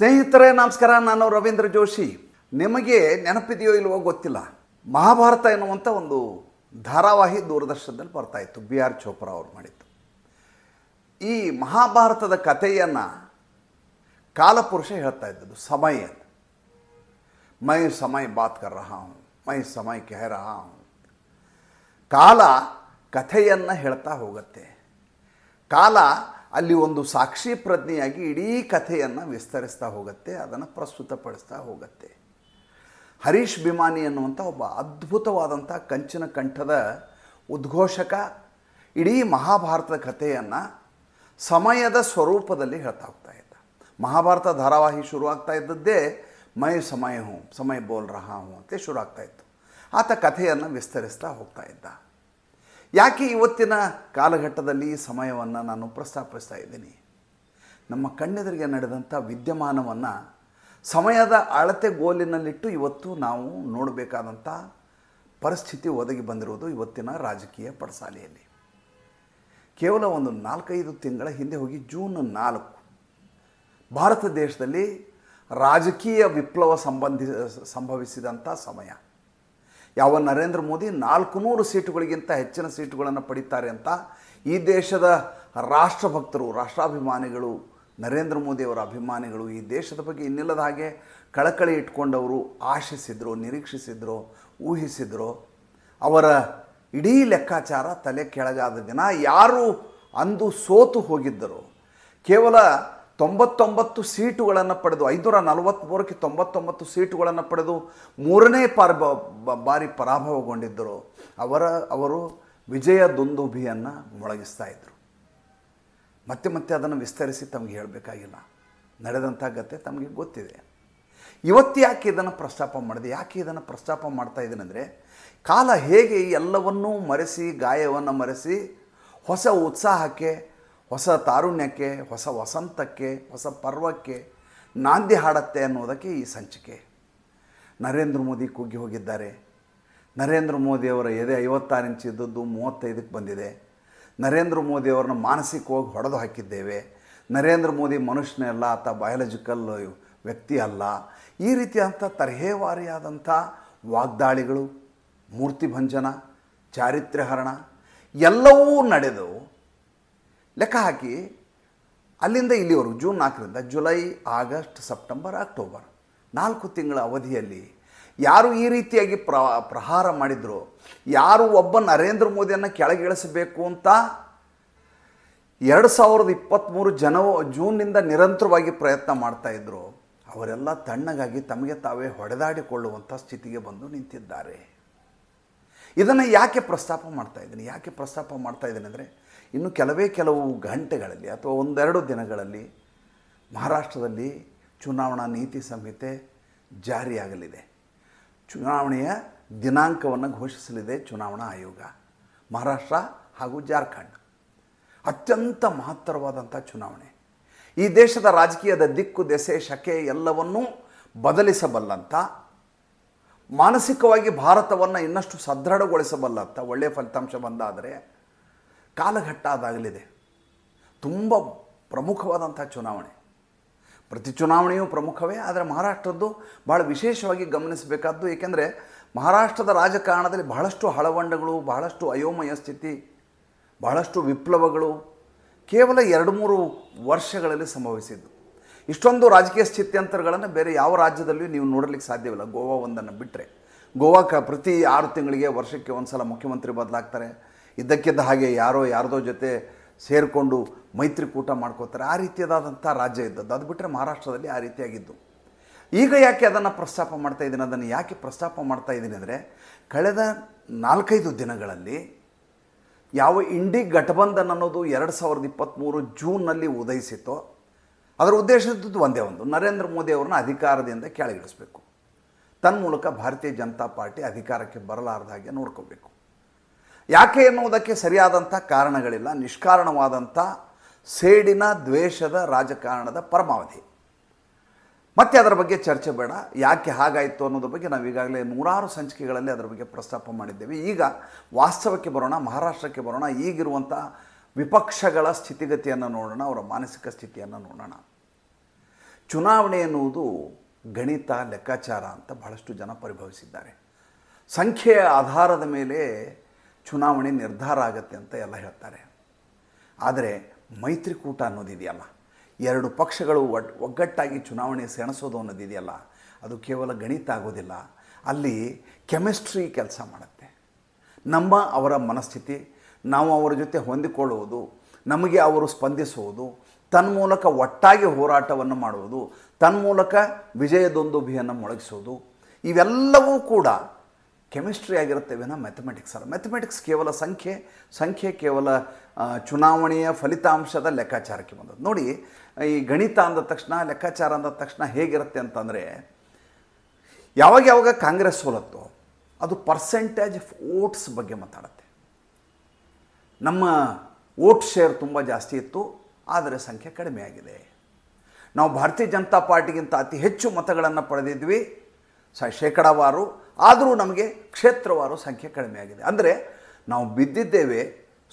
ಸ್ನೇಹಿತರೇ ನಮಸ್ಕಾರ ನಾನು ರವೀಂದ್ರ ಜೋಶಿ ನಿಮಗೆ ನೆನಪಿದೆಯೋ ಇಲ್ವೋ ಗೊತ್ತಿಲ್ಲ ಮಹಾಭಾರತ ಎನ್ನುವಂಥ ಒಂದು ಧಾರಾವಾಹಿ ದೂರದರ್ಶನದಲ್ಲಿ ಇತ್ತು ಬಿ ಆರ್ ಚೋಪ್ರಾ ಅವ್ರು ಮಾಡಿತ್ತು ಈ ಮಹಾಭಾರತದ ಕಥೆಯನ್ನು ಕಾಲಪುರುಷ ಹೇಳ್ತಾ ಇದ್ದದ್ದು ಸಮಯ ಮೈ ಸಮಯ ಬಾತ್ ಕರ್ ಮೈ ಸಮಯ ಕೆಹ ಕಾಲ ಕಥೆಯನ್ನು ಹೇಳ್ತಾ ಹೋಗುತ್ತೆ ಕಾಲ ಅಲ್ಲಿ ಒಂದು ಸಾಕ್ಷಿ ಪ್ರಜ್ಞೆಯಾಗಿ ಇಡೀ ಕಥೆಯನ್ನು ವಿಸ್ತರಿಸ್ತಾ ಹೋಗುತ್ತೆ ಅದನ್ನು ಪ್ರಸ್ತುತಪಡಿಸ್ತಾ ಹೋಗುತ್ತೆ ಹರೀಶ್ ಭಿಮಾನಿ ಅನ್ನುವಂಥ ಒಬ್ಬ ಅದ್ಭುತವಾದಂಥ ಕಂಚಿನ ಕಂಠದ ಉದ್ಘೋಷಕ ಇಡೀ ಮಹಾಭಾರತದ ಕಥೆಯನ್ನು ಸಮಯದ ಸ್ವರೂಪದಲ್ಲಿ ಹೇಳ್ತಾ ಹೋಗ್ತಾ ಇದ್ದ ಮಹಾಭಾರತ ಧಾರಾವಾಹಿ ಶುರುವಾಗ್ತಾ ಇದ್ದದ್ದೇ ಮೈ ಸಮಯ ಹೂಂ ಸಮಯ ಬೋಲ್ ರಹಾ ಹೂಂ ಅಂತ ಶುರುವಾಗ್ತಾ ಇತ್ತು ಆತ ಕಥೆಯನ್ನು ವಿಸ್ತರಿಸ್ತಾ ಹೋಗ್ತಾ ಇದ್ದ ಯಾಕೆ ಇವತ್ತಿನ ಕಾಲಘಟ್ಟದಲ್ಲಿ ಸಮಯವನ್ನು ನಾನು ಪ್ರಸ್ತಾಪಿಸ್ತಾ ಇದ್ದೀನಿ ನಮ್ಮ ಕಣ್ಣೆದುರಿಗೆ ನಡೆದಂಥ ವಿದ್ಯಮಾನವನ್ನು ಸಮಯದ ಅಳತೆ ಗೋಲಿನಲ್ಲಿಟ್ಟು ಇವತ್ತು ನಾವು ನೋಡಬೇಕಾದಂಥ ಪರಿಸ್ಥಿತಿ ಒದಗಿ ಬಂದಿರುವುದು ಇವತ್ತಿನ ರಾಜಕೀಯ ಪಡಸಾಲೆಯಲ್ಲಿ ಕೇವಲ ಒಂದು ನಾಲ್ಕೈದು ತಿಂಗಳ ಹಿಂದೆ ಹೋಗಿ ಜೂನ್ ನಾಲ್ಕು ಭಾರತ ದೇಶದಲ್ಲಿ ರಾಜಕೀಯ ವಿಪ್ಲವ ಸಂಬಂಧಿ ಸಂಭವಿಸಿದಂಥ ಸಮಯ ಯಾವ ನರೇಂದ್ರ ಮೋದಿ ನಾಲ್ಕು ನೂರು ಸೀಟುಗಳಿಗಿಂತ ಹೆಚ್ಚಿನ ಸೀಟುಗಳನ್ನು ಪಡಿತಾರೆ ಅಂತ ಈ ದೇಶದ ರಾಷ್ಟ್ರಭಕ್ತರು ರಾಷ್ಟ್ರಾಭಿಮಾನಿಗಳು ನರೇಂದ್ರ ಮೋದಿಯವರ ಅಭಿಮಾನಿಗಳು ಈ ದೇಶದ ಬಗ್ಗೆ ಇನ್ನಿಲ್ಲದ ಹಾಗೆ ಕಳಕಳಿ ಇಟ್ಕೊಂಡವರು ಆಶಿಸಿದ್ರು ನಿರೀಕ್ಷಿಸಿದ್ರು ಊಹಿಸಿದ್ರು ಅವರ ಇಡೀ ಲೆಕ್ಕಾಚಾರ ತಲೆ ಕೆಳಗಾದ ದಿನ ಯಾರು ಅಂದು ಸೋತು ಹೋಗಿದ್ದರು ಕೇವಲ ತೊಂಬತ್ತೊಂಬತ್ತು ಸೀಟುಗಳನ್ನು ಪಡೆದು ಐದುನೂರ ನಲವತ್ತ್ಮೂರಕ್ಕೆ ತೊಂಬತ್ತೊಂಬತ್ತು ಸೀಟುಗಳನ್ನು ಪಡೆದು ಮೂರನೇ ಪಾರ್ ಬಾರಿ ಪರಾಭವಗೊಂಡಿದ್ದರು ಅವರ ಅವರು ವಿಜಯ ದುಂದುಭಿಯನ್ನು ಮೊಳಗಿಸ್ತಾ ಇದ್ದರು ಮತ್ತೆ ಮತ್ತೆ ಅದನ್ನು ವಿಸ್ತರಿಸಿ ತಮಗೆ ಹೇಳಬೇಕಾಗಿಲ್ಲ ನಡೆದಂಥ ಗತೆ ತಮಗೆ ಗೊತ್ತಿದೆ ಇವತ್ತು ಯಾಕೆ ಇದನ್ನು ಪ್ರಸ್ತಾಪ ಮಾಡಿದೆ ಯಾಕೆ ಇದನ್ನು ಪ್ರಸ್ತಾಪ ಮಾಡ್ತಾ ಇದ್ದೀನಂದರೆ ಕಾಲ ಹೇಗೆ ಎಲ್ಲವನ್ನೂ ಮರೆಸಿ ಗಾಯವನ್ನು ಮರೆಸಿ ಹೊಸ ಉತ್ಸಾಹಕ್ಕೆ ಹೊಸ ತಾರುಣ್ಯಕ್ಕೆ ಹೊಸ ವಸಂತಕ್ಕೆ ಹೊಸ ಪರ್ವಕ್ಕೆ ನಾಂದಿ ಹಾಡತ್ತೆ ಅನ್ನೋದಕ್ಕೆ ಈ ಸಂಚಿಕೆ ನರೇಂದ್ರ ಮೋದಿ ಕುಗ್ಗಿ ಹೋಗಿದ್ದಾರೆ ನರೇಂದ್ರ ಮೋದಿಯವರ ಎದೆ ಐವತ್ತಾರು ಇಂಚ್ ಇದ್ದದ್ದು ಮೂವತ್ತೈದಕ್ಕೆ ಬಂದಿದೆ ನರೇಂದ್ರ ಮೋದಿಯವ್ರನ್ನ ಮಾನಸಿಕವಾಗಿ ಹೊಡೆದು ಹಾಕಿದ್ದೇವೆ ನರೇಂದ್ರ ಮೋದಿ ಮನುಷ್ಯನೇ ಅಲ್ಲ ಆತ ಬಯಾಲಜಿಕಲ್ ವ್ಯಕ್ತಿ ಅಲ್ಲ ಈ ರೀತಿಯಾದಂಥ ತರಹೇವಾರಿಯಾದಂಥ ವಾಗ್ದಾಳಿಗಳು ಮೂರ್ತಿ ಭಂಜನ ಚಾರಿತ್ರ್ಯಹರಣ ಎಲ್ಲವೂ ನಡೆದು ಲೆಕ್ಕ ಹಾಕಿ ಅಲ್ಲಿಂದ ಇಲ್ಲಿವರೆಗೂ ಜೂನ್ ನಾಲ್ಕರಿಂದ ಜುಲೈ ಆಗಸ್ಟ್ ಸೆಪ್ಟೆಂಬರ್ ಅಕ್ಟೋಬರ್ ನಾಲ್ಕು ತಿಂಗಳ ಅವಧಿಯಲ್ಲಿ ಯಾರು ಈ ರೀತಿಯಾಗಿ ಪ್ರ ಪ್ರಹಾರ ಮಾಡಿದ್ರು ಯಾರು ಒಬ್ಬ ನರೇಂದ್ರ ಮೋದಿಯನ್ನು ಕೆಳಗಿಳಿಸಬೇಕು ಅಂತ ಎರಡು ಸಾವಿರದ ಇಪ್ಪತ್ತ್ಮೂರು ಜನವ ಜೂನ್ನಿಂದ ನಿರಂತರವಾಗಿ ಪ್ರಯತ್ನ ಮಾಡ್ತಾಯಿದ್ರು ಅವರೆಲ್ಲ ತಣ್ಣಗಾಗಿ ತಮಗೆ ತಾವೇ ಹೊಡೆದಾಡಿಕೊಳ್ಳುವಂಥ ಸ್ಥಿತಿಗೆ ಬಂದು ನಿಂತಿದ್ದಾರೆ ಇದನ್ನು ಯಾಕೆ ಪ್ರಸ್ತಾಪ ಮಾಡ್ತಾ ಇದ್ದೀನಿ ಯಾಕೆ ಪ್ರಸ್ತಾಪ ಮಾಡ್ತಾ ಇದ್ದೀನಿ ಅಂದರೆ ಇನ್ನು ಕೆಲವೇ ಕೆಲವು ಗಂಟೆಗಳಲ್ಲಿ ಅಥವಾ ಒಂದೆರಡು ದಿನಗಳಲ್ಲಿ ಮಹಾರಾಷ್ಟ್ರದಲ್ಲಿ ಚುನಾವಣಾ ನೀತಿ ಸಂಹಿತೆ ಜಾರಿಯಾಗಲಿದೆ ಚುನಾವಣೆಯ ದಿನಾಂಕವನ್ನು ಘೋಷಿಸಲಿದೆ ಚುನಾವಣಾ ಆಯೋಗ ಮಹಾರಾಷ್ಟ್ರ ಹಾಗೂ ಜಾರ್ಖಂಡ್ ಅತ್ಯಂತ ಮಹತ್ತರವಾದಂಥ ಚುನಾವಣೆ ಈ ದೇಶದ ರಾಜಕೀಯದ ದಿಕ್ಕು ದೆಸೆ ಶಕೆ ಎಲ್ಲವನ್ನೂ ಬದಲಿಸಬಲ್ಲಂಥ ಮಾನಸಿಕವಾಗಿ ಭಾರತವನ್ನು ಇನ್ನಷ್ಟು ಸದೃಢಗೊಳಿಸಬಲ್ಲಂಥ ಒಳ್ಳೆಯ ಫಲಿತಾಂಶ ಬಂದಾದರೆ ಕಾಲಘಟ್ಟ ಅದಾಗಲಿದೆ ತುಂಬ ಪ್ರಮುಖವಾದಂಥ ಚುನಾವಣೆ ಪ್ರತಿ ಚುನಾವಣೆಯೂ ಪ್ರಮುಖವೇ ಆದರೆ ಮಹಾರಾಷ್ಟ್ರದ್ದು ಭಾಳ ವಿಶೇಷವಾಗಿ ಗಮನಿಸಬೇಕಾದ್ದು ಏಕೆಂದರೆ ಮಹಾರಾಷ್ಟ್ರದ ರಾಜಕಾರಣದಲ್ಲಿ ಬಹಳಷ್ಟು ಹಳವಂಡಗಳು ಬಹಳಷ್ಟು ಅಯೋಮಯ ಸ್ಥಿತಿ ಬಹಳಷ್ಟು ವಿಪ್ಲವಗಳು ಕೇವಲ ಎರಡು ಮೂರು ವರ್ಷಗಳಲ್ಲಿ ಸಂಭವಿಸಿದ್ದು ಇಷ್ಟೊಂದು ರಾಜಕೀಯ ಸ್ಥಿತ್ಯಂತರಗಳನ್ನು ಬೇರೆ ಯಾವ ರಾಜ್ಯದಲ್ಲಿಯೂ ನೀವು ನೋಡಲಿಕ್ಕೆ ಸಾಧ್ಯವಿಲ್ಲ ಗೋವಾ ಒಂದನ್ನು ಬಿಟ್ಟರೆ ಗೋವಾ ಕ ಪ್ರತಿ ಆರು ತಿಂಗಳಿಗೆ ವರ್ಷಕ್ಕೆ ಒಂದು ಸಲ ಮುಖ್ಯಮಂತ್ರಿ ಬದಲಾಗ್ತಾರೆ ಇದ್ದಕ್ಕಿದ್ದ ಹಾಗೆ ಯಾರೋ ಯಾರದೋ ಜೊತೆ ಸೇರಿಕೊಂಡು ಮೈತ್ರಿಕೂಟ ಮಾಡ್ಕೋತಾರೆ ಆ ರೀತಿಯಾದಂಥ ರಾಜ್ಯ ಇದ್ದದ್ದು ಅದು ಬಿಟ್ಟರೆ ಮಹಾರಾಷ್ಟ್ರದಲ್ಲಿ ಆ ರೀತಿಯಾಗಿದ್ದು ಈಗ ಯಾಕೆ ಅದನ್ನು ಪ್ರಸ್ತಾಪ ಮಾಡ್ತಾ ಇದ್ದೀನಿ ಅದನ್ನು ಯಾಕೆ ಪ್ರಸ್ತಾಪ ಮಾಡ್ತಾ ಇದ್ದೀನಿ ಅಂದರೆ ಕಳೆದ ನಾಲ್ಕೈದು ದಿನಗಳಲ್ಲಿ ಯಾವ ಇಂಡಿ ಘಟಬಂಧನ್ ಅನ್ನೋದು ಎರಡು ಸಾವಿರದ ಇಪ್ಪತ್ತ್ಮೂರು ಜೂನ್ನಲ್ಲಿ ಉದಯಿಸಿತೋ ಅದರ ಉದ್ದೇಶದ್ದು ಒಂದೇ ಒಂದು ನರೇಂದ್ರ ಮೋದಿ ಅವ್ರನ್ನ ಅಧಿಕಾರದಿಂದ ಕೆಳಗಿಳಿಸಬೇಕು ತನ್ಮೂಲಕ ಭಾರತೀಯ ಜನತಾ ಪಾರ್ಟಿ ಅಧಿಕಾರಕ್ಕೆ ಬರಲಾರದ ಹಾಗೆ ನೋಡ್ಕೋಬೇಕು ಯಾಕೆ ಎನ್ನುವುದಕ್ಕೆ ಸರಿಯಾದಂಥ ಕಾರಣಗಳಿಲ್ಲ ನಿಷ್ಕಾರಣವಾದಂಥ ಸೇಡಿನ ದ್ವೇಷದ ರಾಜಕಾರಣದ ಪರಮಾವಧಿ ಮತ್ತೆ ಅದರ ಬಗ್ಗೆ ಚರ್ಚೆ ಬೇಡ ಯಾಕೆ ಹಾಗಾಯಿತು ಅನ್ನೋದ್ರ ಬಗ್ಗೆ ನಾವು ಈಗಾಗಲೇ ನೂರಾರು ಸಂಚಿಕೆಗಳಲ್ಲಿ ಅದರ ಬಗ್ಗೆ ಪ್ರಸ್ತಾಪ ಮಾಡಿದ್ದೇವೆ ಈಗ ವಾಸ್ತವಕ್ಕೆ ಬರೋಣ ಮಹಾರಾಷ್ಟ್ರಕ್ಕೆ ಬರೋಣ ಈಗಿರುವಂಥ ವಿಪಕ್ಷಗಳ ಸ್ಥಿತಿಗತಿಯನ್ನು ನೋಡೋಣ ಅವರ ಮಾನಸಿಕ ಸ್ಥಿತಿಯನ್ನು ನೋಡೋಣ ಚುನಾವಣೆ ಎನ್ನುವುದು ಗಣಿತ ಲೆಕ್ಕಾಚಾರ ಅಂತ ಬಹಳಷ್ಟು ಜನ ಪರಿಭವಿಸಿದ್ದಾರೆ ಸಂಖ್ಯೆಯ ಆಧಾರದ ಮೇಲೆ ಚುನಾವಣೆ ನಿರ್ಧಾರ ಆಗುತ್ತೆ ಅಂತ ಎಲ್ಲ ಹೇಳ್ತಾರೆ ಆದರೆ ಮೈತ್ರಿಕೂಟ ಅನ್ನೋದಿದೆಯಲ್ಲ ಎರಡು ಪಕ್ಷಗಳು ಒಗ್ಗಟ್ಟಾಗಿ ಚುನಾವಣೆ ಸೆಣಸೋದು ಅನ್ನೋದಿದೆಯಲ್ಲ ಅದು ಕೇವಲ ಗಣಿತ ಆಗೋದಿಲ್ಲ ಅಲ್ಲಿ ಕೆಮಿಸ್ಟ್ರಿ ಕೆಲಸ ಮಾಡುತ್ತೆ ನಮ್ಮ ಅವರ ಮನಸ್ಥಿತಿ ನಾವು ಅವರ ಜೊತೆ ಹೊಂದಿಕೊಳ್ಳುವುದು ನಮಗೆ ಅವರು ಸ್ಪಂದಿಸುವುದು ತನ್ಮೂಲಕ ಒಟ್ಟಾಗಿ ಹೋರಾಟವನ್ನು ಮಾಡುವುದು ತನ್ಮೂಲಕ ವಿಜಯದೊಂದು ಬಿಯನ್ನು ಮೊಳಗಿಸೋದು ಇವೆಲ್ಲವೂ ಕೂಡ ಕೆಮಿಸ್ಟ್ರಿ ಆಗಿರುತ್ತೆ ವಿನ ಮ್ಯಾಥಮೆಟಿಕ್ಸ್ ಅಲ್ಲ ಮ್ಯಾಥಮೆಟಿಕ್ಸ್ ಕೇವಲ ಸಂಖ್ಯೆ ಸಂಖ್ಯೆ ಕೇವಲ ಚುನಾವಣೆಯ ಫಲಿತಾಂಶದ ಲೆಕ್ಕಾಚಾರಕ್ಕೆ ಬಂದದ್ದು ನೋಡಿ ಈ ಗಣಿತ ಅಂದ ತಕ್ಷಣ ಲೆಕ್ಕಾಚಾರ ಅಂದ ತಕ್ಷಣ ಹೇಗಿರುತ್ತೆ ಅಂತಂದರೆ ಯಾವಾಗ ಯಾವಾಗ ಕಾಂಗ್ರೆಸ್ ಸೋಲತ್ತೋ ಅದು ಪರ್ಸೆಂಟೇಜ್ ಆಫ್ ಓಟ್ಸ್ ಬಗ್ಗೆ ಮಾತಾಡುತ್ತೆ ನಮ್ಮ ಓಟ್ ಶೇರ್ ತುಂಬ ಜಾಸ್ತಿ ಇತ್ತು ಆದರೆ ಸಂಖ್ಯೆ ಕಡಿಮೆ ಆಗಿದೆ ನಾವು ಭಾರತೀಯ ಜನತಾ ಪಾರ್ಟಿಗಿಂತ ಅತಿ ಹೆಚ್ಚು ಮತಗಳನ್ನು ಪಡೆದಿದ್ವಿ ಸ ಶೇಕಡಾವಾರು ಆದರೂ ನಮಗೆ ಕ್ಷೇತ್ರವಾರು ಸಂಖ್ಯೆ ಕಡಿಮೆ ಆಗಿದೆ ಅಂದರೆ ನಾವು ಬಿದ್ದಿದ್ದೇವೆ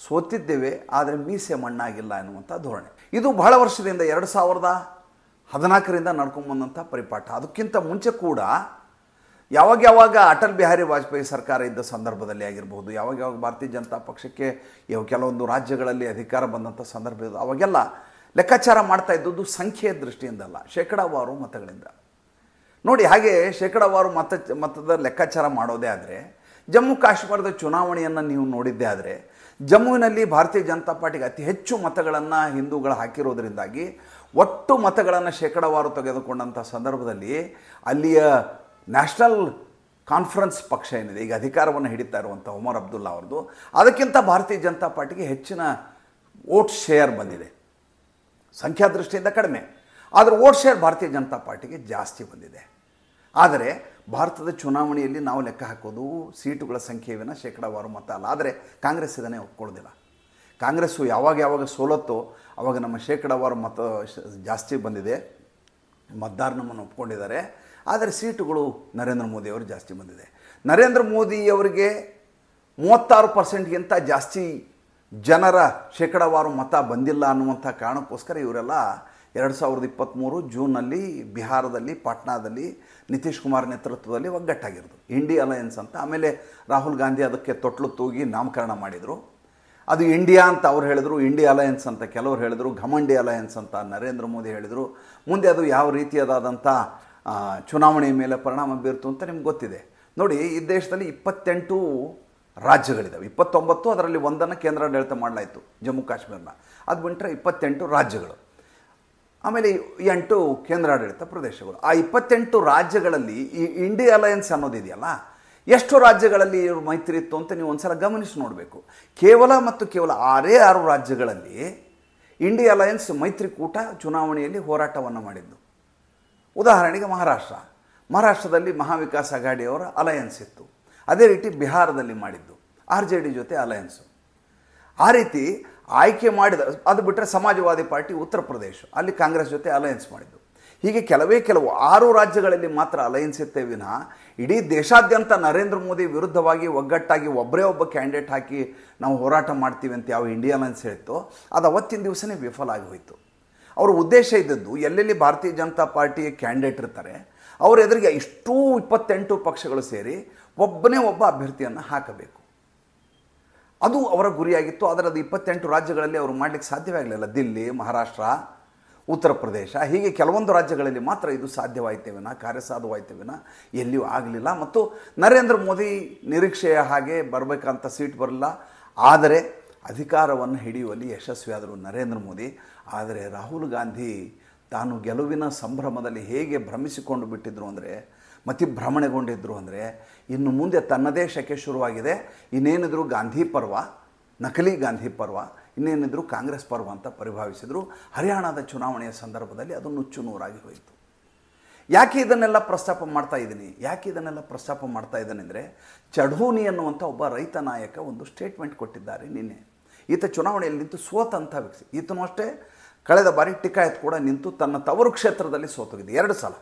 ಸೋತಿದ್ದೇವೆ ಆದರೆ ಮೀಸೆ ಮಣ್ಣಾಗಿಲ್ಲ ಎನ್ನುವಂಥ ಧೋರಣೆ ಇದು ಬಹಳ ವರ್ಷದಿಂದ ಎರಡು ಸಾವಿರದ ಹದಿನಾಲ್ಕರಿಂದ ನಡ್ಕೊಂಬಂದಂಥ ಪರಿಪಾಠ ಅದಕ್ಕಿಂತ ಮುಂಚೆ ಕೂಡ ಯಾವಾಗ ಯಾವಾಗ ಅಟಲ್ ಬಿಹಾರಿ ವಾಜಪೇಯಿ ಸರ್ಕಾರ ಇದ್ದ ಸಂದರ್ಭದಲ್ಲಿ ಆಗಿರಬಹುದು ಯಾವಾಗ ಯಾವಾಗ ಭಾರತೀಯ ಜನತಾ ಪಕ್ಷಕ್ಕೆ ಇವು ಕೆಲವೊಂದು ರಾಜ್ಯಗಳಲ್ಲಿ ಅಧಿಕಾರ ಬಂದಂಥ ಸಂದರ್ಭ ಅವಾಗೆಲ್ಲ ಲೆಕ್ಕಾಚಾರ ಮಾಡ್ತಾ ಇದ್ದದ್ದು ಸಂಖ್ಯೆಯ ದೃಷ್ಟಿಯಿಂದಲ್ಲ ಶೇಕಡಾವಾರು ಮತಗಳಿಂದ ನೋಡಿ ಹಾಗೆ ಶೇಕಡಾವಾರು ಮತ ಮತದ ಲೆಕ್ಕಾಚಾರ ಮಾಡೋದೇ ಆದರೆ ಜಮ್ಮು ಕಾಶ್ಮೀರದ ಚುನಾವಣೆಯನ್ನು ನೀವು ನೋಡಿದ್ದೇ ಆದರೆ ಜಮ್ಮುವಿನಲ್ಲಿ ಭಾರತೀಯ ಜನತಾ ಪಾರ್ಟಿಗೆ ಅತಿ ಹೆಚ್ಚು ಮತಗಳನ್ನು ಹಿಂದೂಗಳು ಹಾಕಿರೋದರಿಂದಾಗಿ ಒಟ್ಟು ಮತಗಳನ್ನು ಶೇಕಡಾವಾರು ತೆಗೆದುಕೊಂಡಂಥ ಸಂದರ್ಭದಲ್ಲಿ ಅಲ್ಲಿಯ ನ್ಯಾಷನಲ್ ಕಾನ್ಫರೆನ್ಸ್ ಪಕ್ಷ ಏನಿದೆ ಈಗ ಅಧಿಕಾರವನ್ನು ಹಿಡಿತಾ ಇರುವಂಥ ಉಮರ್ ಅಬ್ದುಲ್ಲಾ ಅವ್ರದ್ದು ಅದಕ್ಕಿಂತ ಭಾರತೀಯ ಜನತಾ ಪಾರ್ಟಿಗೆ ಹೆಚ್ಚಿನ ವೋಟ್ ಶೇರ್ ಬಂದಿದೆ ಸಂಖ್ಯಾ ದೃಷ್ಟಿಯಿಂದ ಕಡಿಮೆ ಆದರೆ ಓಟ್ ಶೇರ್ ಭಾರತೀಯ ಜನತಾ ಪಾರ್ಟಿಗೆ ಜಾಸ್ತಿ ಬಂದಿದೆ ಆದರೆ ಭಾರತದ ಚುನಾವಣೆಯಲ್ಲಿ ನಾವು ಲೆಕ್ಕ ಹಾಕೋದು ಸೀಟುಗಳ ಸಂಖ್ಯೆಯನ್ನು ಶೇಕಡಾವಾರು ಮತ ಅಲ್ಲ ಆದರೆ ಕಾಂಗ್ರೆಸ್ ಇದನ್ನೇ ಒಪ್ಕೊಳ್ಳೋದಿಲ್ಲ ಕಾಂಗ್ರೆಸ್ಸು ಯಾವಾಗ ಯಾವಾಗ ಸೋಲತ್ತೋ ಆವಾಗ ನಮ್ಮ ಶೇಕಡಾವಾರು ಮತ ಜಾಸ್ತಿ ಬಂದಿದೆ ಮತದಾರ ನಮ್ಮನ್ನು ಒಪ್ಕೊಂಡಿದ್ದಾರೆ ಆದರೆ ಸೀಟುಗಳು ನರೇಂದ್ರ ಮೋದಿಯವರು ಜಾಸ್ತಿ ಬಂದಿದೆ ನರೇಂದ್ರ ಮೋದಿಯವರಿಗೆ ಮೂವತ್ತಾರು ಪರ್ಸೆಂಟ್ಗಿಂತ ಜಾಸ್ತಿ ಜನರ ಶೇಕಡಾವಾರು ಮತ ಬಂದಿಲ್ಲ ಅನ್ನುವಂಥ ಕಾರಣಕ್ಕೋಸ್ಕರ ಇವರೆಲ್ಲ ಎರಡು ಸಾವಿರದ ಇಪ್ಪತ್ತ್ಮೂರು ಜೂನಲ್ಲಿ ಬಿಹಾರದಲ್ಲಿ ಪಾಟ್ನಾದಲ್ಲಿ ನಿತೀಶ್ ಕುಮಾರ್ ನೇತೃತ್ವದಲ್ಲಿ ಒಗ್ಗಟ್ಟಾಗಿರೋದು ಇಂಡಿ ಅಲಯನ್ಸ್ ಅಂತ ಆಮೇಲೆ ರಾಹುಲ್ ಗಾಂಧಿ ಅದಕ್ಕೆ ತೊಟ್ಲು ತೂಗಿ ನಾಮಕರಣ ಮಾಡಿದರು ಅದು ಇಂಡಿಯಾ ಅಂತ ಅವ್ರು ಹೇಳಿದರು ಇಂಡಿ ಅಲಯನ್ಸ್ ಅಂತ ಕೆಲವರು ಹೇಳಿದರು ಘಮಂಡಿ ಅಲಯನ್ಸ್ ಅಂತ ನರೇಂದ್ರ ಮೋದಿ ಹೇಳಿದರು ಮುಂದೆ ಅದು ಯಾವ ರೀತಿಯದಾದಂಥ ಚುನಾವಣೆಯ ಮೇಲೆ ಪರಿಣಾಮ ಬೀರ್ತು ಅಂತ ನಿಮ್ಗೆ ಗೊತ್ತಿದೆ ನೋಡಿ ಈ ದೇಶದಲ್ಲಿ ಇಪ್ಪತ್ತೆಂಟು ರಾಜ್ಯಗಳಿದ್ದಾವೆ ಇಪ್ಪತ್ತೊಂಬತ್ತು ಅದರಲ್ಲಿ ಒಂದನ್ನು ಕೇಂದ್ರಾಡಳಿತ ಮಾಡಲಾಯಿತು ಜಮ್ಮು ಕಾಶ್ಮೀರನ ಅದು ಬಿಟ್ಟರೆ ಇಪ್ಪತ್ತೆಂಟು ರಾಜ್ಯಗಳು ಆಮೇಲೆ ಎಂಟು ಕೇಂದ್ರಾಡಳಿತ ಪ್ರದೇಶಗಳು ಆ ಇಪ್ಪತ್ತೆಂಟು ರಾಜ್ಯಗಳಲ್ಲಿ ಈ ಇಂಡಿಯಾ ಅಲಯನ್ಸ್ ಅನ್ನೋದಿದೆಯಲ್ಲ ಎಷ್ಟು ರಾಜ್ಯಗಳಲ್ಲಿ ಇವರು ಮೈತ್ರಿ ಇತ್ತು ಅಂತ ನೀವು ಒಂದ್ಸಲ ಗಮನಿಸಿ ನೋಡಬೇಕು ಕೇವಲ ಮತ್ತು ಕೇವಲ ಆರೇ ಆರು ರಾಜ್ಯಗಳಲ್ಲಿ ಇಂಡಿಯಾ ಅಲಯನ್ಸ್ ಮೈತ್ರಿಕೂಟ ಚುನಾವಣೆಯಲ್ಲಿ ಹೋರಾಟವನ್ನು ಮಾಡಿದ್ದು ಉದಾಹರಣೆಗೆ ಮಹಾರಾಷ್ಟ್ರ ಮಹಾರಾಷ್ಟ್ರದಲ್ಲಿ ಮಹಾವಿಕಾಸ್ ಅಘಾಡಿಯವರ ಅಲಯನ್ಸ್ ಇತ್ತು ಅದೇ ರೀತಿ ಬಿಹಾರದಲ್ಲಿ ಮಾಡಿದ್ದು ಆರ್ ಜೆ ಡಿ ಜೊತೆ ಅಲಯನ್ಸು ಆ ರೀತಿ ಆಯ್ಕೆ ಮಾಡಿದ ಅದು ಬಿಟ್ಟರೆ ಸಮಾಜವಾದಿ ಪಾರ್ಟಿ ಉತ್ತರ ಪ್ರದೇಶ ಅಲ್ಲಿ ಕಾಂಗ್ರೆಸ್ ಜೊತೆ ಅಲಯನ್ಸ್ ಮಾಡಿದ್ದು ಹೀಗೆ ಕೆಲವೇ ಕೆಲವು ಆರು ರಾಜ್ಯಗಳಲ್ಲಿ ಮಾತ್ರ ಅಲಯನ್ಸ್ ಇತ್ತೇ ವಿನಃ ಇಡೀ ದೇಶಾದ್ಯಂತ ನರೇಂದ್ರ ಮೋದಿ ವಿರುದ್ಧವಾಗಿ ಒಗ್ಗಟ್ಟಾಗಿ ಒಬ್ಬರೇ ಒಬ್ಬ ಕ್ಯಾಂಡಿಡೇಟ್ ಹಾಕಿ ನಾವು ಹೋರಾಟ ಮಾಡ್ತೀವಿ ಅಂತ ಯಾವ ಇಂಡಿಯಾ ಅಲಯನ್ಸ್ ಹೇಳಿತ್ತು ಅದು ಅವತ್ತಿನ ದಿವಸನೇ ವಿಫಲ ಆಗಿ ಹೋಯಿತು ಅವರ ಉದ್ದೇಶ ಇದ್ದದ್ದು ಎಲ್ಲೆಲ್ಲಿ ಭಾರತೀಯ ಜನತಾ ಪಾರ್ಟಿಯ ಕ್ಯಾಂಡಿಡೇಟ್ ಇರ್ತಾರೆ ಅವರ ಎದುರಿಗೆ ಇಷ್ಟೂ ಇಪ್ಪತ್ತೆಂಟು ಪಕ್ಷಗಳು ಸೇರಿ ಒಬ್ಬನೇ ಒಬ್ಬ ಅಭ್ಯರ್ಥಿಯನ್ನು ಹಾಕಬೇಕು ಅದು ಅವರ ಗುರಿಯಾಗಿತ್ತು ಆದರೆ ಅದು ಇಪ್ಪತ್ತೆಂಟು ರಾಜ್ಯಗಳಲ್ಲಿ ಅವರು ಮಾಡಲಿಕ್ಕೆ ಸಾಧ್ಯವೇ ಆಗಲಿಲ್ಲ ದಿಲ್ಲಿ ಮಹಾರಾಷ್ಟ್ರ ಉತ್ತರ ಪ್ರದೇಶ ಹೀಗೆ ಕೆಲವೊಂದು ರಾಜ್ಯಗಳಲ್ಲಿ ಮಾತ್ರ ಇದು ಸಾಧ್ಯವಾಯ್ತೇವಿನ ವಿನ ಎಲ್ಲಿಯೂ ಆಗಲಿಲ್ಲ ಮತ್ತು ನರೇಂದ್ರ ಮೋದಿ ನಿರೀಕ್ಷೆಯ ಹಾಗೆ ಬರಬೇಕಂತ ಸೀಟ್ ಬರಲಿಲ್ಲ ಆದರೆ ಅಧಿಕಾರವನ್ನು ಹಿಡಿಯುವಲ್ಲಿ ಯಶಸ್ವಿಯಾದರು ನರೇಂದ್ರ ಮೋದಿ ಆದರೆ ರಾಹುಲ್ ಗಾಂಧಿ ತಾನು ಗೆಲುವಿನ ಸಂಭ್ರಮದಲ್ಲಿ ಹೇಗೆ ಭ್ರಮಿಸಿಕೊಂಡು ಬಿಟ್ಟಿದ್ರು ಅಂದರೆ ಭ್ರಮಣೆಗೊಂಡಿದ್ದರು ಅಂದರೆ ಇನ್ನು ಮುಂದೆ ತನ್ನ ದೇಶಕ್ಕೆ ಶುರುವಾಗಿದೆ ಇನ್ನೇನಿದ್ರು ಗಾಂಧಿ ಪರ್ವ ನಕಲಿ ಗಾಂಧಿ ಪರ್ವ ಇನ್ನೇನಿದ್ರು ಕಾಂಗ್ರೆಸ್ ಪರ್ವ ಅಂತ ಪರಿಭಾವಿಸಿದರು ಹರಿಯಾಣದ ಚುನಾವಣೆಯ ಸಂದರ್ಭದಲ್ಲಿ ಅದು ನುಚ್ಚು ನೂರಾಗಿ ಹೋಯಿತು ಯಾಕೆ ಇದನ್ನೆಲ್ಲ ಪ್ರಸ್ತಾಪ ಮಾಡ್ತಾ ಇದ್ದೀನಿ ಯಾಕೆ ಇದನ್ನೆಲ್ಲ ಪ್ರಸ್ತಾಪ ಮಾಡ್ತಾ ಇದ್ದಾನೆ ಅಂದರೆ ಚಢೂನಿ ಅನ್ನುವಂಥ ಒಬ್ಬ ರೈತ ನಾಯಕ ಒಂದು ಸ್ಟೇಟ್ಮೆಂಟ್ ಕೊಟ್ಟಿದ್ದಾರೆ ನಿನ್ನೆ ಈತ ಚುನಾವಣೆಯಲ್ಲಿ ನಿಂತು ಸೋತಂಥ ವ್ಯಕ್ತಿ ಈತನೂ ಅಷ್ಟೇ ಕಳೆದ ಬಾರಿ ಟಿಕಾಯತ್ ಕೂಡ ನಿಂತು ತನ್ನ ತವರು ಕ್ಷೇತ್ರದಲ್ಲಿ ಸೋತೋಗಿದೆ ಎರಡು ಸಲ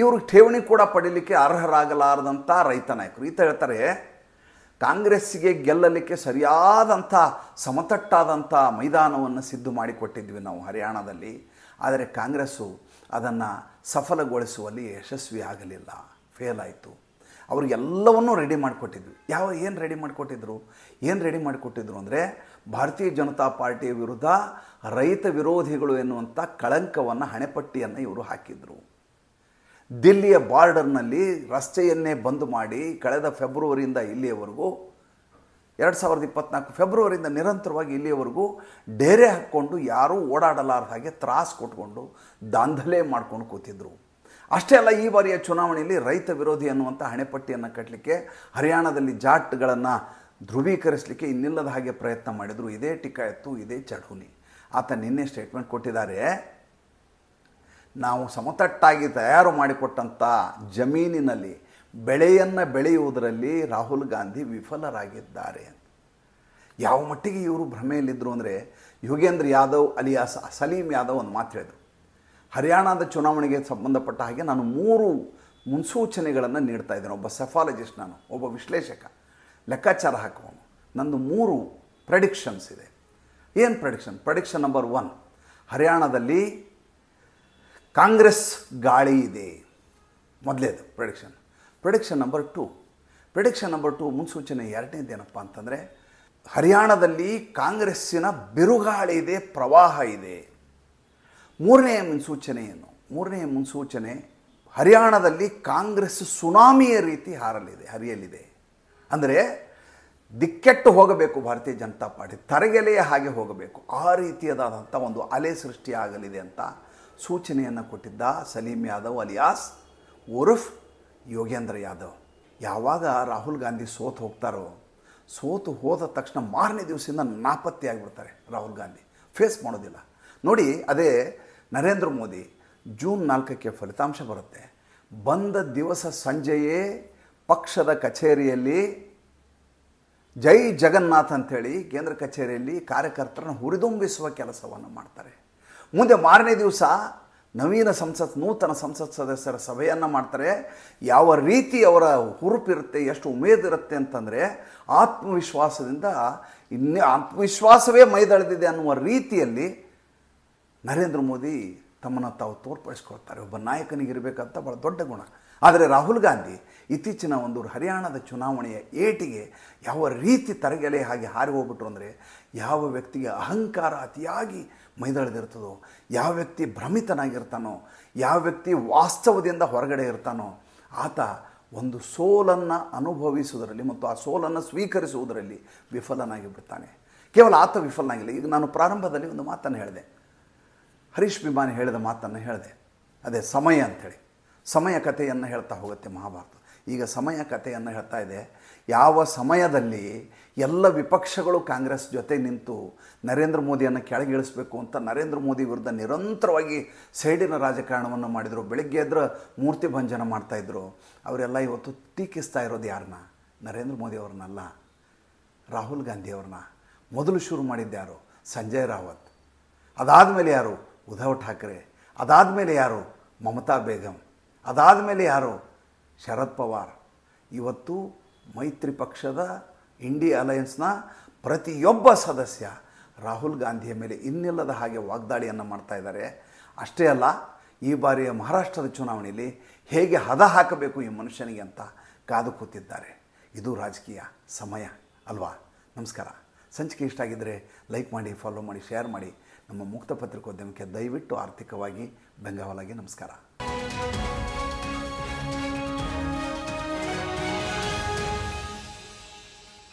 ಇವರು ಠೇವಣಿ ಕೂಡ ಪಡೀಲಿಕ್ಕೆ ಅರ್ಹರಾಗಲಾರದಂಥ ರೈತ ನಾಯಕರು ಈತ ಹೇಳ್ತಾರೆ ಕಾಂಗ್ರೆಸ್ಸಿಗೆ ಗೆಲ್ಲಲಿಕ್ಕೆ ಸರಿಯಾದಂಥ ಸಮತಟ್ಟಾದಂಥ ಮೈದಾನವನ್ನು ಸಿದ್ಧ ಮಾಡಿಕೊಟ್ಟಿದ್ವಿ ನಾವು ಹರಿಯಾಣದಲ್ಲಿ ಆದರೆ ಕಾಂಗ್ರೆಸ್ಸು ಅದನ್ನು ಸಫಲಗೊಳಿಸುವಲ್ಲಿ ಯಶಸ್ವಿ ಆಗಲಿಲ್ಲ ಫೇಲ್ ಆಯಿತು ಅವರು ಎಲ್ಲವನ್ನೂ ರೆಡಿ ಮಾಡಿಕೊಟ್ಟಿದ್ವಿ ಯಾವ ಏನು ರೆಡಿ ಮಾಡಿಕೊಟ್ಟಿದ್ರು ಏನು ರೆಡಿ ಮಾಡಿಕೊಟ್ಟಿದ್ರು ಅಂದರೆ ಭಾರತೀಯ ಜನತಾ ಪಾರ್ಟಿಯ ವಿರುದ್ಧ ರೈತ ವಿರೋಧಿಗಳು ಎನ್ನುವಂಥ ಕಳಂಕವನ್ನು ಹಣೆಪಟ್ಟಿಯನ್ನು ಇವರು ಹಾಕಿದರು ದಿಲ್ಲಿಯ ಬಾರ್ಡರ್ನಲ್ಲಿ ರಸ್ತೆಯನ್ನೇ ಬಂದ್ ಮಾಡಿ ಕಳೆದ ಫೆಬ್ರವರಿಯಿಂದ ಇಲ್ಲಿಯವರೆಗೂ ಎರಡು ಸಾವಿರದ ಇಪ್ಪತ್ನಾಲ್ಕು ಫೆಬ್ರವರಿಯಿಂದ ನಿರಂತರವಾಗಿ ಇಲ್ಲಿಯವರೆಗೂ ಡೇರೆ ಹಾಕ್ಕೊಂಡು ಯಾರೂ ಓಡಾಡಲಾರ್ದ ಹಾಗೆ ತ್ರಾಸು ಕೊಟ್ಕೊಂಡು ದಾಂಧಲೆ ಮಾಡ್ಕೊಂಡು ಕೂತಿದ್ರು ಅಷ್ಟೇ ಅಲ್ಲ ಈ ಬಾರಿಯ ಚುನಾವಣೆಯಲ್ಲಿ ರೈತ ವಿರೋಧಿ ಅನ್ನುವಂಥ ಹಣೆಪಟ್ಟಿಯನ್ನು ಕಟ್ಟಲಿಕ್ಕೆ ಹರಿಯಾಣದಲ್ಲಿ ಜಾಟ್ಗಳನ್ನು ಧ್ರುವೀಕರಿಸಲಿಕ್ಕೆ ಇನ್ನಿಲ್ಲದ ಹಾಗೆ ಪ್ರಯತ್ನ ಮಾಡಿದರು ಇದೇ ಟಿಕಾಯತ್ತು ಇದೇ ಚಡೂನಿ ಆತ ನಿನ್ನೆ ಸ್ಟೇಟ್ಮೆಂಟ್ ಕೊಟ್ಟಿದ್ದಾರೆ ನಾವು ಸಮತಟ್ಟಾಗಿ ತಯಾರು ಮಾಡಿಕೊಟ್ಟಂಥ ಜಮೀನಿನಲ್ಲಿ ಬೆಳೆಯನ್ನು ಬೆಳೆಯುವುದರಲ್ಲಿ ರಾಹುಲ್ ಗಾಂಧಿ ವಿಫಲರಾಗಿದ್ದಾರೆ ಯಾವ ಮಟ್ಟಿಗೆ ಇವರು ಭ್ರಮೆಯಲ್ಲಿದ್ದರು ಅಂದರೆ ಯೋಗೇಂದ್ರ ಯಾದವ್ ಅಲಿಯಾಸ್ ಸಲೀಂ ಯಾದವ್ ಒಂದು ಮಾತು ಹೇಳಿದರು ಹರಿಯಾಣದ ಚುನಾವಣೆಗೆ ಸಂಬಂಧಪಟ್ಟ ಹಾಗೆ ನಾನು ಮೂರು ಮುನ್ಸೂಚನೆಗಳನ್ನು ನೀಡ್ತಾ ಇದ್ದೇನೆ ಒಬ್ಬ ಸೆಫಾಲಜಿಸ್ಟ್ ನಾನು ಒಬ್ಬ ವಿಶ್ಲೇಷಕ ಲೆಕ್ಕಾಚಾರ ಹಾಕುವನು ನಂದು ಮೂರು ಪ್ರೆಡಿಕ್ಷನ್ಸ್ ಇದೆ ಏನು ಪ್ರೆಡಿಕ್ಷನ್ ಪ್ರೆಡಿಕ್ಷನ್ ನಂಬರ್ ಒನ್ ಹರಿಯಾಣದಲ್ಲಿ ಕಾಂಗ್ರೆಸ್ ಗಾಳಿ ಇದೆ ಮೊದಲೇದು prediction prediction number two prediction number two ಮುನ್ಸೂಚನೆ ಎರಡನೇದು ಏನಪ್ಪ ಅಂತಂದರೆ ಹರಿಯಾಣದಲ್ಲಿ ಕಾಂಗ್ರೆಸ್ಸಿನ ಬಿರುಗಾಳಿ ಇದೆ ಪ್ರವಾಹ ಇದೆ ಮೂರನೆಯ ಮುನ್ಸೂಚನೆ ಏನು ಮೂರನೇ ಮುನ್ಸೂಚನೆ ಹರಿಯಾಣದಲ್ಲಿ ಕಾಂಗ್ರೆಸ್ ಸುನಾಮಿಯ ರೀತಿ ಹಾರಲಿದೆ ಹರಿಯಲಿದೆ ಅಂದರೆ ದಿಕ್ಕೆಟ್ಟು ಹೋಗಬೇಕು ಭಾರತೀಯ ಜನತಾ ಪಾರ್ಟಿ ತರಗೆಲೆಯ ಹಾಗೆ ಹೋಗಬೇಕು ಆ ರೀತಿಯಾದಂಥ ಒಂದು ಅಲೆ ಸೃಷ್ಟಿಯಾಗಲಿದೆ ಅಂತ ಸೂಚನೆಯನ್ನು ಕೊಟ್ಟಿದ್ದ ಸಲೀಂ ಯಾದವ್ ಅಲಿಯಾಸ್ ಉರುಫ್ ಯೋಗೇಂದ್ರ ಯಾದವ್ ಯಾವಾಗ ರಾಹುಲ್ ಗಾಂಧಿ ಸೋತು ಹೋಗ್ತಾರೋ ಸೋತು ಹೋದ ತಕ್ಷಣ ಮಾರನೇ ದಿವಸದಿಂದ ನಾಪತ್ತೆ ಆಗಿಬಿಡ್ತಾರೆ ರಾಹುಲ್ ಗಾಂಧಿ ಫೇಸ್ ಮಾಡೋದಿಲ್ಲ ನೋಡಿ ಅದೇ ನರೇಂದ್ರ ಮೋದಿ ಜೂನ್ ನಾಲ್ಕಕ್ಕೆ ಫಲಿತಾಂಶ ಬರುತ್ತೆ ಬಂದ ದಿವಸ ಸಂಜೆಯೇ ಪಕ್ಷದ ಕಚೇರಿಯಲ್ಲಿ ಜೈ ಜಗನ್ನಾಥ್ ಅಂಥೇಳಿ ಕೇಂದ್ರ ಕಚೇರಿಯಲ್ಲಿ ಕಾರ್ಯಕರ್ತರನ್ನು ಹುರಿದುಂಬಿಸುವ ಕೆಲಸವನ್ನು ಮಾಡ್ತಾರೆ ಮುಂದೆ ಮಾರನೇ ದಿವಸ ನವೀನ ಸಂಸತ್ ನೂತನ ಸಂಸತ್ ಸದಸ್ಯರ ಸಭೆಯನ್ನು ಮಾಡ್ತಾರೆ ಯಾವ ರೀತಿ ಅವರ ಹುರುಪಿರುತ್ತೆ ಎಷ್ಟು ಉಮೇದಿರುತ್ತೆ ಅಂತಂದರೆ ಆತ್ಮವಿಶ್ವಾಸದಿಂದ ಇನ್ನೇ ಆತ್ಮವಿಶ್ವಾಸವೇ ಮೈದಳೆದಿದೆ ಅನ್ನುವ ರೀತಿಯಲ್ಲಿ ನರೇಂದ್ರ ಮೋದಿ ತಮ್ಮನ್ನು ತಾವು ತೋರ್ಪಡಿಸ್ಕೊಳ್ತಾರೆ ಒಬ್ಬ ನಾಯಕನಿಗಿರಬೇಕಂತ ಭಾಳ ದೊಡ್ಡ ಗುಣ ಆದರೆ ರಾಹುಲ್ ಗಾಂಧಿ ಇತ್ತೀಚಿನ ಒಂದು ಹರಿಯಾಣದ ಚುನಾವಣೆಯ ಏಟಿಗೆ ಯಾವ ರೀತಿ ತರಗೆಲೆ ಹಾಗೆ ಹಾರಿ ಹೋಗ್ಬಿಟ್ರು ಅಂದರೆ ಯಾವ ವ್ಯಕ್ತಿಗೆ ಅಹಂಕಾರ ಅತಿಯಾಗಿ ಮೈದಳೆದಿರ್ತದೋ ಯಾವ ವ್ಯಕ್ತಿ ಭ್ರಮಿತನಾಗಿರ್ತಾನೋ ಯಾವ ವ್ಯಕ್ತಿ ವಾಸ್ತವದಿಂದ ಹೊರಗಡೆ ಇರ್ತಾನೋ ಆತ ಒಂದು ಸೋಲನ್ನು ಅನುಭವಿಸುವುದರಲ್ಲಿ ಮತ್ತು ಆ ಸೋಲನ್ನು ಸ್ವೀಕರಿಸುವುದರಲ್ಲಿ ವಿಫಲನಾಗಿ ಬಿಡ್ತಾನೆ ಕೇವಲ ಆತ ವಿಫಲನಾಗಿಲ್ಲ ಈಗ ನಾನು ಪ್ರಾರಂಭದಲ್ಲಿ ಒಂದು ಮಾತನ್ನು ಹೇಳಿದೆ ಹರೀಶ್ ಭಿಮಾನಿ ಹೇಳಿದ ಮಾತನ್ನು ಹೇಳಿದೆ ಅದೇ ಸಮಯ ಅಂಥೇಳಿ ಸಮಯ ಕಥೆಯನ್ನು ಹೇಳ್ತಾ ಹೋಗುತ್ತೆ ಮಹಾಭಾರತ ಈಗ ಸಮಯ ಕಥೆಯನ್ನು ಹೇಳ್ತಾ ಇದೆ ಯಾವ ಸಮಯದಲ್ಲಿ ಎಲ್ಲ ವಿಪಕ್ಷಗಳು ಕಾಂಗ್ರೆಸ್ ಜೊತೆ ನಿಂತು ನರೇಂದ್ರ ಮೋದಿಯನ್ನು ಕೆಳಗಿಳಿಸಬೇಕು ಅಂತ ನರೇಂದ್ರ ಮೋದಿ ವಿರುದ್ಧ ನಿರಂತರವಾಗಿ ಸೈಡಿನ ರಾಜಕಾರಣವನ್ನು ಮಾಡಿದರು ಬೆಳಗ್ಗೆ ಎದ್ರೆ ಮೂರ್ತಿ ಭಂಜನ ಮಾಡ್ತಾಯಿದ್ರು ಅವರೆಲ್ಲ ಇವತ್ತು ಟೀಕಿಸ್ತಾ ಇರೋದು ಯಾರನ್ನ ನರೇಂದ್ರ ಮೋದಿ ಅವ್ರನ್ನಲ್ಲ ರಾಹುಲ್ ಗಾಂಧಿಯವ್ರನ್ನ ಮೊದಲು ಶುರು ಯಾರು ಸಂಜಯ್ ರಾವತ್ ಮೇಲೆ ಯಾರು ಉದ್ಧವ್ ಠಾಕ್ರೆ ಅದಾದ ಮೇಲೆ ಯಾರು ಮಮತಾ ಬೇಗಂ ಮೇಲೆ ಯಾರು ಶರದ್ ಪವಾರ್ ಇವತ್ತು ಮೈತ್ರಿ ಪಕ್ಷದ ಇಂಡಿ ಅಲಯನ್ಸ್ನ ಪ್ರತಿಯೊಬ್ಬ ಸದಸ್ಯ ರಾಹುಲ್ ಗಾಂಧಿಯ ಮೇಲೆ ಇನ್ನಿಲ್ಲದ ಹಾಗೆ ವಾಗ್ದಾಳಿಯನ್ನು ಮಾಡ್ತಾ ಇದ್ದಾರೆ ಅಷ್ಟೇ ಅಲ್ಲ ಈ ಬಾರಿಯ ಮಹಾರಾಷ್ಟ್ರದ ಚುನಾವಣೆಯಲ್ಲಿ ಹೇಗೆ ಹದ ಹಾಕಬೇಕು ಈ ಮನುಷ್ಯನಿಗೆ ಅಂತ ಕಾದು ಕೂತಿದ್ದಾರೆ ಇದು ರಾಜಕೀಯ ಸಮಯ ಅಲ್ವಾ ನಮಸ್ಕಾರ ಸಂಚಿಕೆ ಇಷ್ಟ ಆಗಿದ್ದರೆ ಲೈಕ್ ಮಾಡಿ ಫಾಲೋ ಮಾಡಿ ಶೇರ್ ಮಾಡಿ ನಮ್ಮ ಮುಕ್ತ ಪತ್ರಿಕೋದ್ಯಮಕ್ಕೆ ದಯವಿಟ್ಟು ಆರ್ಥಿಕವಾಗಿ ಬೆಂಗಾವಲಾಗಿ ನಮಸ್ಕಾರ